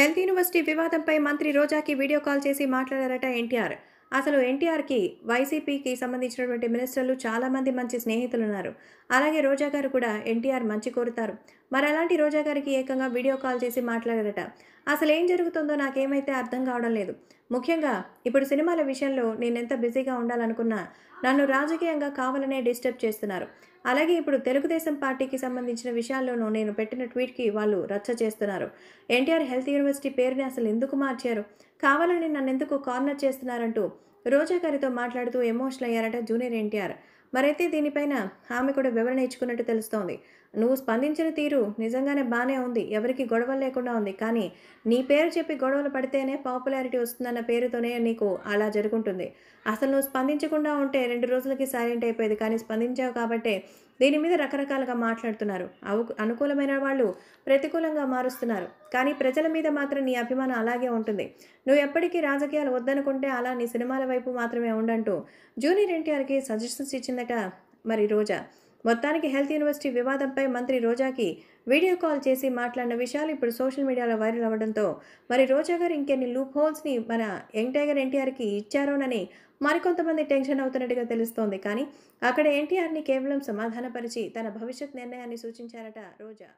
health university వివాదంపై మంత్రి రోజాకి video call చేసి మాట్లాడారట ఎన్టీఆర్ అసలు ఎన్టీఆర్కి వైసీపీకి సంబంధించినటువంటి మినిస్టర్లు చాలామంది మంచి స్నేహితులు ఉన్నారు అలాగే రోజా గారు కూడా ఎన్టీఆర్ మంచి కోరుతారు మరి అలాంటి రోజా గారికి ఏకంగా వీడియో కాల్ చేసి మాట్లాడారట అసలు ఏం జరుగుతుందో నాకేమైతే అర్థం కావడం లేదు ముఖ్యంగా ఇప్పుడు సినిమాల విషయంలో నేనెంత బిజీగా ఉండాలనుకున్నా నన్ను రాజకీయంగా కావాలనే డిస్టర్బ్ చేస్తున్నారు అలాగే ఇప్పుడు తెలుగుదేశం పార్టీకి సంబంధించిన విషయాల్లోనూ నేను పెట్టిన ట్వీట్కి వాళ్ళు రచ్చ చేస్తున్నారు ఎన్టీఆర్ హెల్త్ యూనివర్సిటీ పేరుని అసలు ఎందుకు మార్చారు కావాలని నన్నెందుకు కార్నర్ చేస్తున్నారంటూ రోజా గారితో మాట్లాడుతూ ఎమోషనల్ అయ్యారట జూనియర్ ఎన్టీఆర్ మరైతే దీనిపైన ఆమె కూడా వివరణ ఇచ్చుకున్నట్టు తెలుస్తోంది నువ్వు స్పందించిన తీరు నిజంగానే బాగానే ఉంది ఎవరికి గొడవలు లేకుండా ఉంది కానీ నీ పేరు చెప్పి గొడవలు పడితేనే పాపులారిటీ వస్తుందన్న పేరుతోనే నీకు అలా జరుగుతుంది అసలు నువ్వు స్పందించకుండా ఉంటే రెండు రోజులకి సైలెంట్ అయిపోయేది కానీ స్పందించావు కాబట్టే దీని మీద రకరకాలుగా మాట్లాడుతున్నారు అవు అనుకూలమైన వాళ్ళు ప్రతికూలంగా మారుస్తున్నారు కానీ ప్రజల మీద మాత్రం నీ అభిమానం అలాగే ఉంటుంది నువ్వు ఎప్పటికీ రాజకీయాలు వద్దనుకుంటే అలా నీ సినిమాల వైపు మాత్రమే ఉండంటూ జూనియర్ ఎన్టీఆర్కి సజెషన్స్ ఇచ్చిందట మరి రోజా మొత్తానికి హెల్త్ యూనివర్సిటీ వివాదంపై మంత్రి రోజాకి వీడియో కాల్ చేసి మాట్లాడిన విషయాలు ఇప్పుడు సోషల్ మీడియాలో వైరల్ అవ్వడంతో మరి రోజా గారు ఇంకెన్ని లూప్ హోల్స్ని మన యంగ్ టైగర్ ఎన్టీఆర్కి ఇచ్చారోనని మరికొంతమంది టెన్షన్ అవుతున్నట్టుగా తెలుస్తోంది కానీ అక్కడ ఎన్టీఆర్ని కేవలం సమాధానపరిచి తన భవిష్యత్ నిర్ణయాన్ని సూచించారట రోజా